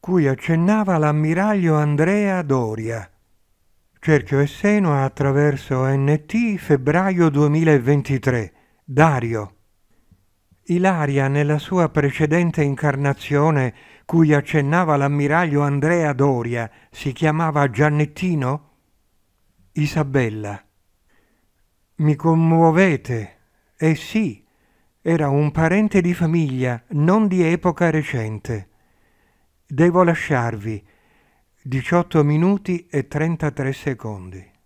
cui accennava l'ammiraglio Andrea Doria. Cerchio e Seno attraverso NT febbraio 2023. Dario. Ilaria nella sua precedente incarnazione, cui accennava l'ammiraglio Andrea Doria, si chiamava Giannettino? Isabella. Mi commuovete. Eh sì, era un parente di famiglia, non di epoca recente. Devo lasciarvi 18 minuti e 33 secondi.